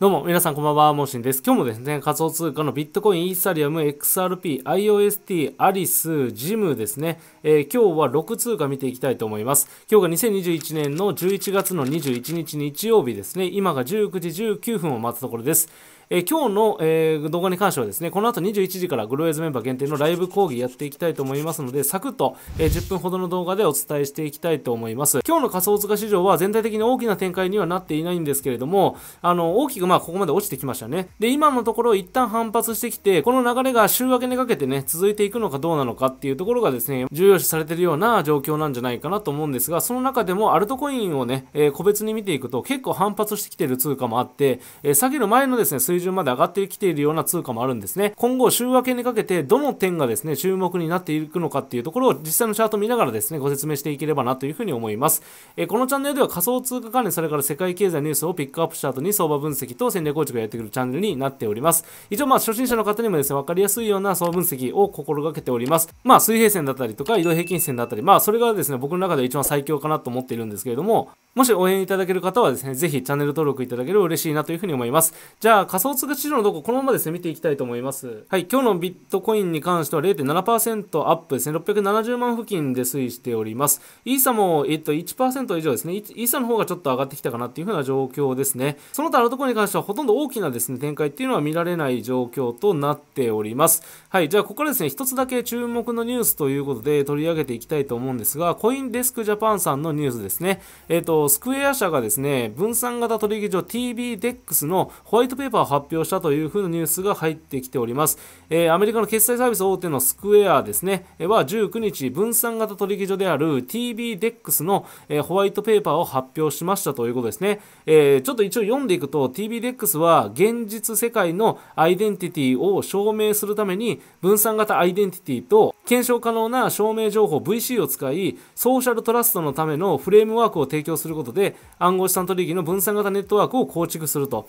どうも、皆さんこんばんは、モーシンです。今日もですね、仮想通貨のビットコイン、イーサリアム、XRP、IOST、アリス、ジムですね、えー、今日は6通貨見ていきたいと思います。今日が2021年の11月の21日日曜日ですね、今が19時19分を待つところです。えー、今日の、えー、動画に関してはですね、この後21時からグローエズメンバー限定のライブ講義やっていきたいと思いますので、サクッと、え10分ほどの動画でお伝えしていきたいと思います。今日の仮想通貨市場は全体的に大きな展開にはなっていないんですけれども、あの、大きくまあここまで落ちてきましたね。で、今のところ一旦反発してきて、この流れが週明けにかけてね、続いていくのかどうなのかっていうところがですね、重要視されてるような状況なんじゃないかなと思うんですが、その中でもアルトコインをね、えー、個別に見ていくと結構反発してきてる通貨もあって、えー、下げる前のですね、水準まで上がってきているような通貨もあるんですね。今後、週明けにかけて、どの点がですね、注目になっていくのかっていうところを実際のチャート見ながらですね、ご説明していければなというふうに思います。えこのチャンネルでは仮想通貨関連、それから世界経済ニュースをピックアップした後に相場分析と戦略構築をやってくるチャンネルになっております。一応、まあ、初心者の方にもですね、分かりやすいような相場分析を心がけております。まあ、水平線だったりとか、移動平均線だったり、まあ、それがですね、僕の中で一番最強かなと思っているんですけれども、もし応援いただける方はですね、ぜひチャンネル登録いただけると嬉しいなというふうに思います。じゃあ、仮想総通貨市場のとこ、このままですね、見ていきたいと思います。はい、今日のビットコインに関しては0.7%アップで670万付近で推移しております。イーサも、えっと、1%以上ですね、イーサの方がちょっと上がってきたかなっていう風な状況ですね。その他のところに関しては、ほとんど大きなですね、展開っていうのは見られない状況となっております。はい、じゃあ、ここからですね、一つだけ注目のニュースということで取り上げていきたいと思うんですが、コインデスクジャパンさんのニュースですね、えっと、スクエア社がですね、分散型取引所 TBDEX のホワイトペーパーを発表したというふうなニュースが入ってきております、えー、アメリカの決済サービス大手のスクエアですねは19日分散型取引所である TBDEX の、えー、ホワイトペーパーを発表しましたということですね、えー、ちょっと一応読んでいくと TBDEX は現実世界のアイデンティティを証明するために分散型アイデンティティと検証可能な証明情報 VC を使いソーシャルトラストのためのフレームワークを提供することで暗号資産取引の分散型ネットワークを構築すると。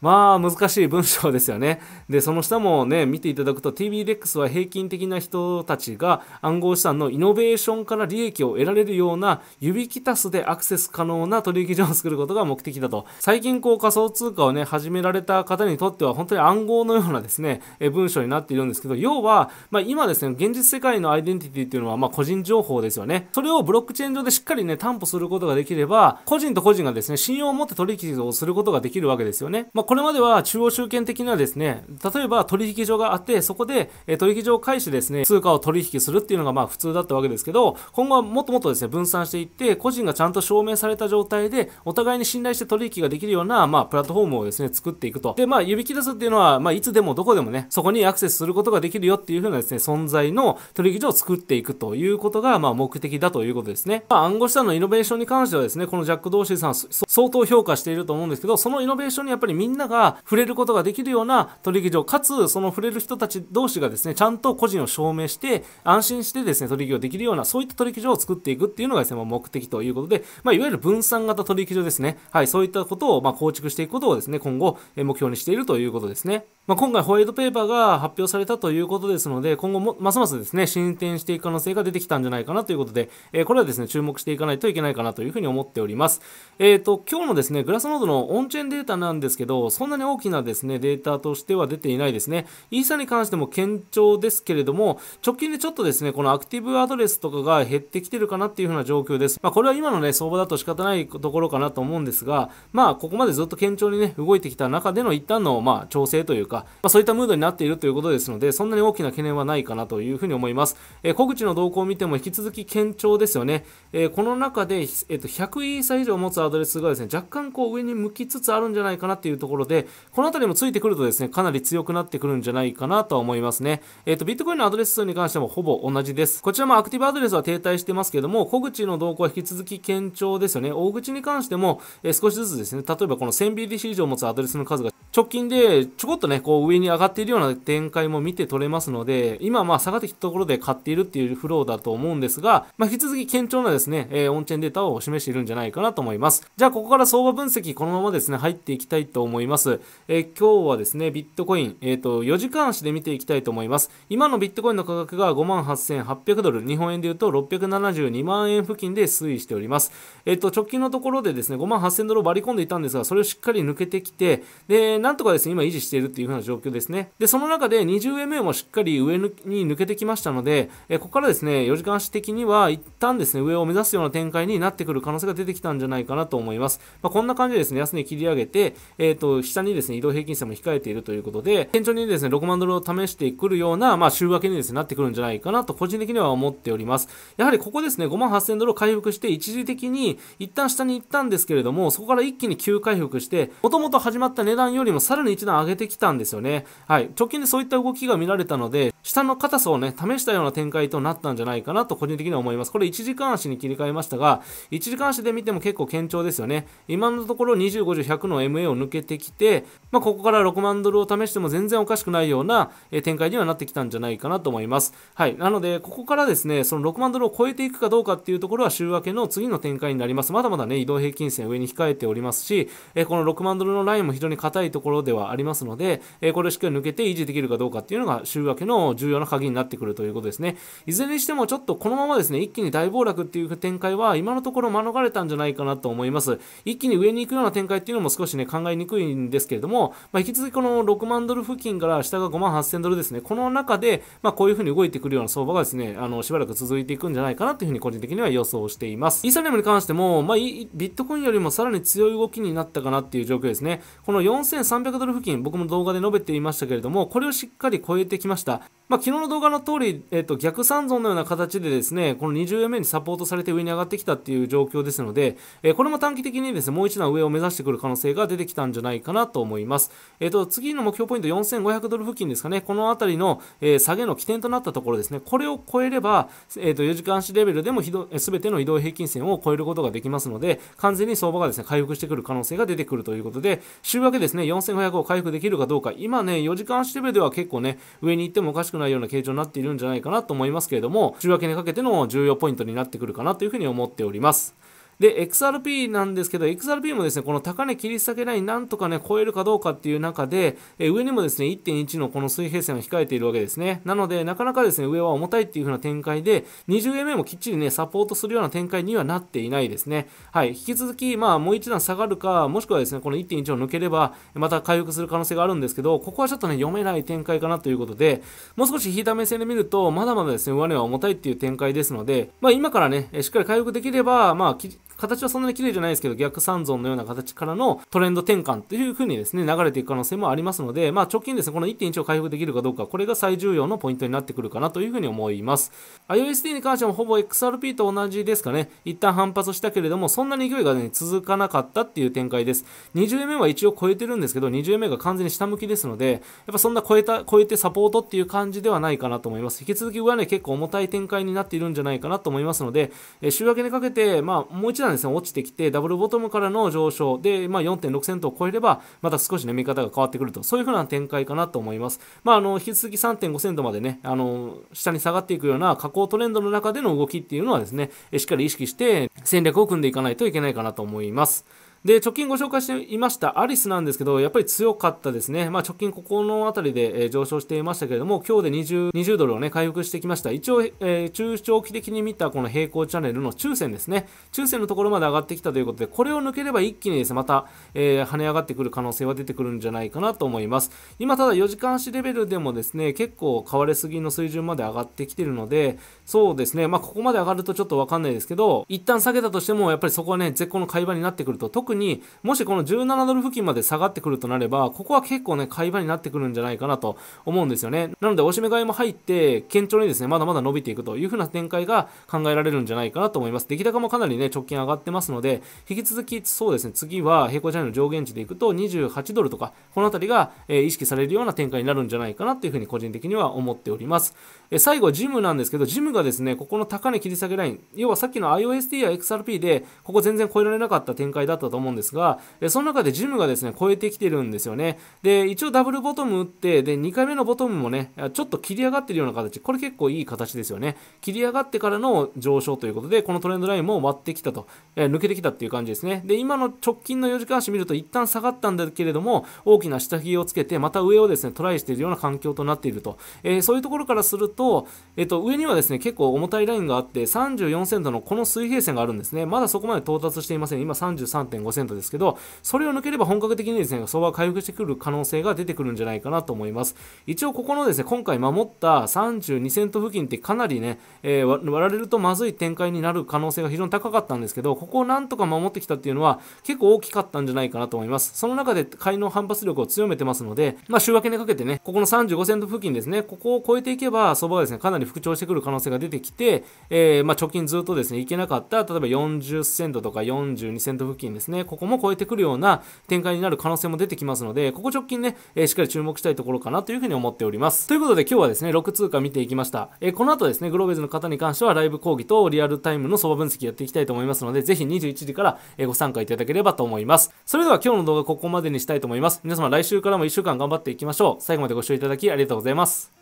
まあ難しい文章ですよね。で、その下もね、見ていただくと TBDEX は平均的な人たちが暗号資産のイノベーションから利益を得られるような指キタスでアクセス可能な取引所を作ることが目的だと。最近こう仮想通貨をね、始められた方にとっては本当に暗号のようなですね、え文章になっているんですけど、要は、まあ、今ですね、現実世界のアイデンティティっていうのはま個人情報ですよね。それをブロックチェーン上でしっかりね、担保することができれば、個人と個人がですね、信用を持って取引をすることができるわけですよね。まあこれまでは中央集権的なですね、例えば取引所があって、そこで取引所を介してですね、通貨を取引するっていうのがまあ普通だったわけですけど、今後はもっともっとですね、分散していって、個人がちゃんと証明された状態で、お互いに信頼して取引ができるような、まあ、プラットフォームをですね、作っていくと。で、まあ、指切らすっていうのは、まあ、いつでもどこでもね、そこにアクセスすることができるよっていう風なですね、存在の取引所を作っていくということが、まあ、目的だということですね。まあ、暗号資産のイノベーションに関してはですね、このジャック・ドーシーさん、相当評価していると思うんですけど、そのイノベーションにやっぱりみんなんなが触れることができるような取引所、かつその触れる人たち同士がですね、ちゃんと個人を証明して、安心してですね、取引をできるような、そういった取引所を作っていくっていうのがですね、目的ということで、まあ、いわゆる分散型取引所ですね。はい、そういったことを、ま構築していくことをですね、今後、目標にしているということですね。まあ、今回ホワイトペーパーが発表されたということですので、今後も、ますますですね、進展していく可能性が出てきたんじゃないかなということで、えー、これはですね、注目していかないといけないかなというふうに思っております。えっ、ー、と、今日のですね、グラスノードのオンチェーンデータなんですけど、そんなに大きなですね、データとしては出ていないですね。イーサに関しても堅調ですけれども、直近でちょっとですね、このアクティブアドレスとかが減ってきてるかなっていう風な状況です。まあ、これは今のね、相場だと仕方ないところかなと思うんですが、まあ、ここまでずっと堅調にね、動いてきた中での一旦の、まあ、調整というか、まあ、そういったムードになっているということですので、そんなに大きな懸念はないかなというふうに思います。えー、小口の動向を見ても引き続き堅調ですよね。えー、この中で、えっ、ー、と、100イーサ以上持つアドレスがですね、若干こう上に向きつつあるんじゃないかなっていうところろで、この辺りもついてくるとですね、かなり強くなってくるんじゃないかなとは思いますね。えっ、ー、と、ビットコインのアドレス数に関してもほぼ同じです。こちらもアクティブアドレスは停滞してますけども、小口の動向は引き続き堅調ですよね。大口に関しても、えー、少しずつですね、例えばこの 1000BTC 以上持つアドレスの数が直近でちょこっとね、こう上に上がっているような展開も見て取れますので、今まあ下がってきたところで買っているっていうフローだと思うんですが、まあ、引き続き堅調なですね、えー、オンチェーンデータを示しているんじゃないかなと思います。じゃあここから相場分析このままですね、入っていきたいと思います。います。えー、今日はですね、ビットコイン、えーと、4時間足で見ていきたいと思います。今のビットコインの価格が58,800ドル、日本円でいうと672万円付近で推移しております。えっ、ー、と、直近のところでですね、58,000ドルを割り込んでいたんですが、それをしっかり抜けてきて、で、なんとかですね、今維持しているというふうな状況ですね。で、その中で 20MA もしっかり上に抜けてきましたので、えー、ここからですね、4時間足的には一旦ですね、上を目指すような展開になってくる可能性が出てきたんじゃないかなと思います。まあ、こんな感じでですね、安値切り上げて、えっ、ー、と、下にですね移動平均線も控えているということで、堅調にですね6万ドルを試してくるような、まあ、週明けにですねなってくるんじゃないかなと、個人的には思っております。やはりここですね、5万8000ドルを回復して、一時的に一旦下に行ったんですけれども、そこから一気に急回復して、もともと始まった値段よりもさらに一段上げてきたんですよね。はい、直近でそういった動きが見られたので、下の硬さをね、試したような展開となったんじゃないかなと個人的には思います。これ1時間足に切り替えましたが、1時間足で見ても結構堅調ですよね。今のところ20、50、100の MA を抜けてきて、まあ、ここから6万ドルを試しても全然おかしくないような展開にはなってきたんじゃないかなと思います。はい。なので、ここからですね、その6万ドルを超えていくかどうかっていうところは週明けの次の展開になります。まだまだね、移動平均線上に控えておりますし、えこの6万ドルのラインも非常に硬いところではありますので、えこれをしっかり抜けて維持できるかどうかっていうのが週明けの重要な鍵になってくるということですね。いずれにしてもちょっとこのままですね、一気に大暴落っていう展開は今のところ免れたんじゃないかなと思います。一気に上に行くような展開っていうのも少しね、考えにくいんですけれども、まあ、引き続きこの6万ドル付近から下が5万8000ドルですね、この中で、まあ、こういうふうに動いてくるような相場がですね、あの、しばらく続いていくんじゃないかなというふうに個人的には予想しています。イーサリアムに関しても、まあ、ビットコインよりもさらに強い動きになったかなっていう状況ですね。この4300ドル付近、僕も動画で述べていましたけれども、これをしっかり超えてきました。まあ、昨日の動画の通り、えっ、ー、と、逆三尊のような形でですね、この20目にサポートされて上に上がってきたっていう状況ですので、えー、これも短期的にですね、もう一段上を目指してくる可能性が出てきたんじゃないかなと思います。えっ、ー、と、次の目標ポイント4500ドル付近ですかね、この辺りの、えー、下げの起点となったところですね、これを超えれば、えっ、と、4時間足レベルでもすべての移動平均線を超えることができますので、完全に相場がですね、回復してくる可能性が出てくるということで、週明けですね、4500を回復できるかどうか、今ね、4時間足レベルでは結構ね、上に行ってもおかしくないような形状になっているんじゃないかなと思いますけれども、週明けにかけての重要ポイントになってくるかなというふうに思っております。で、XRP なんですけど、XRP もですね、この高値切り下げラインなんとかね、超えるかどうかっていう中で、え上にもですね、1.1のこの水平線を控えているわけですね。なので、なかなかですね、上は重たいっていう風な展開で、20MA もきっちりね、サポートするような展開にはなっていないですね。はい、引き続き、まあ、もう一段下がるか、もしくはですね、この1.1を抜ければ、また回復する可能性があるんですけど、ここはちょっとね、読めない展開かなということで、もう少し引いた目線で見ると、まだまだですね、上値は重たいっていう展開ですので、まあ、今からね、しっかり回復できれば、まあ、形はそんなに綺麗じゃないですけど、逆三尊のような形からのトレンド転換というふうにですね、流れていく可能性もありますので、まあ、直近ですね、この1.1を回復できるかどうか、これが最重要のポイントになってくるかなというふうに思います。IOSD に関してもほぼ XRP と同じですかね、一旦反発したけれども、そんなに勢いが、ね、続かなかったっていう展開です。20目は一応超えてるんですけど、20目が完全に下向きですので、やっぱそんな超えた、超えてサポートっていう感じではないかなと思います。引き続き上値、ね、結構重たい展開になっているんじゃないかなと思いますので、え週明けにかけて、まあ、もう一段なんですね、落ちてきて、ダブルボトムからの上昇で、まあ、4.6セントを超えれば、また少しね、見方が変わってくると、そういう風な展開かなと思います。まあ、あの、引き続き3.5セントまでね、あの、下に下がっていくような下降トレンドの中での動きっていうのはですね、しっかり意識して戦略を組んでいかないといけないかなと思います。で、直近ご紹介していましたアリスなんですけど、やっぱり強かったですね。まあ、直近ここの辺りで、え上昇していましたけれども、今日で 20, 20ドルをね、回復してきました。一応、えー、中長期的に見たこの平行チャンネルの中線ですね。中線のところまで上がってきたということで、これを抜ければ一気にですね、また、えー、跳ね上がってくる可能性は出てくるんじゃないかなと思います。今、ただ4時間足レベルでもですね、結構買われすぎの水準まで上がってきてるので、そうですね、まあ、ここまで上がるとちょっとわかんないですけど、一旦下げたとしても、やっぱりそこはね、絶好の買い場になってくると、特にもしこの17ドル付近まで下がってくるとなれば、ここは結構ね、買い場になってくるんじゃないかなと思うんですよね。なので、おしめ買いも入って、堅調にですね、まだまだ伸びていくという風な展開が考えられるんじゃないかなと思います。出来高もかなりね、直近上がってますので、引き続きそうですね、次は平行時代の上限値でいくと28ドルとか、この辺りが、え意識されるような展開になるんじゃないかなという風に個人的には思っております。え最後、ジムなんですけど、ジムがですね、ここの高値切り下げライン、要はさっきの IOST や XRP で、ここ全然超えられなかった展開だったと思うんですが、えその中でジムがですね、超えてきてるんですよね。で、一応ダブルボトム打って、で、2回目のボトムもね、ちょっと切り上がってるような形、これ結構いい形ですよね。切り上がってからの上昇ということで、このトレンドラインも割ってきたと、え抜けてきたっていう感じですね。で、今の直近の4時間足見ると一旦下がったんだけれども、大きな下髭をつけて、また上をですね、トライしているような環境となっていると。えー、そういうところからすると、えっ、ー、と、上にはですね、結構重たいラインがあって、34セントのこの水平線があるんですね。まだそこまで到達していません。今33.5 5セントですけど、それを抜ければ本格的にですね、相場回復してくる可能性が出てくるんじゃないかなと思います。一応ここのですね、今回守った32セント付近ってかなりね、えー、割られるとまずい展開になる可能性が非常に高かったんですけど、ここをなんとか守ってきたっていうのは結構大きかったんじゃないかなと思います。その中で買いの反発力を強めてますので、まあ週明けにかけてね、ここの35セント付近ですね、ここを超えていけば相場はですね、かなり復調してくる可能性が出てきて、えー、まあ、貯金ずっとですね、いけなかった、例えば40セントとか42セント付近ですね、ね、ここも超えてくるような展開になる可能性も出てきますので、ここ直近ね、えー、しっかり注目したいところかなというふうに思っております。ということで今日はですね、6通貨見ていきました。えー、この後ですね、グローベルズの方に関してはライブ講義とリアルタイムの相場分析やっていきたいと思いますので、ぜひ21時からご参加いただければと思います。それでは今日の動画ここまでにしたいと思います。皆様来週からも1週間頑張っていきましょう。最後までご視聴いただきありがとうございます。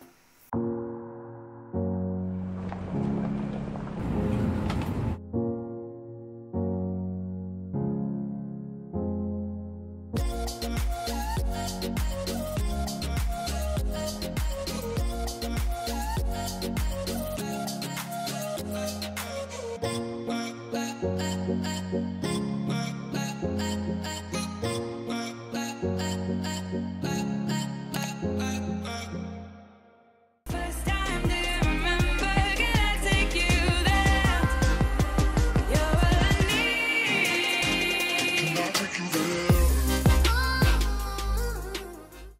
uh, uh.